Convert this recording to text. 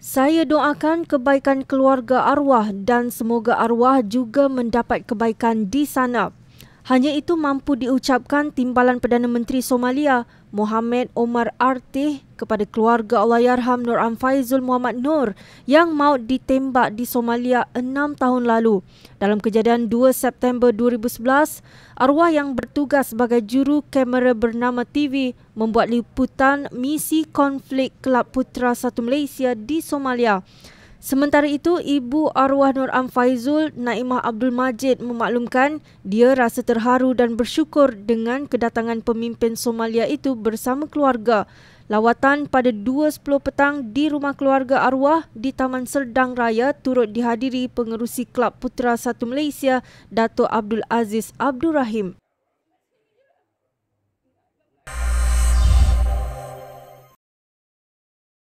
Saya doakan kebaikan keluarga arwah dan semoga arwah juga mendapat kebaikan di sana, hanya itu mampu diucapkan timbalan Perdana Menteri Somalia Mohamed Omar Artih kepada keluarga Allahyarham Nur Amfaizul Muhammad Nur yang maut ditembak di Somalia enam tahun lalu. Dalam kejadian 2 September 2011, arwah yang bertugas sebagai juru kamera bernama TV membuat liputan misi konflik Kelab Putra Satu Malaysia di Somalia. Sementara itu, ibu arwah Nur Am Faizul, Naimah Abdul Majid memaklumkan dia rasa terharu dan bersyukur dengan kedatangan pemimpin Somalia itu bersama keluarga. Lawatan pada 2.10 petang di rumah keluarga arwah di Taman Serdang Raya turut dihadiri pengerusi Kelab Putra Satu Malaysia, Dato' Abdul Aziz Abdul Rahim.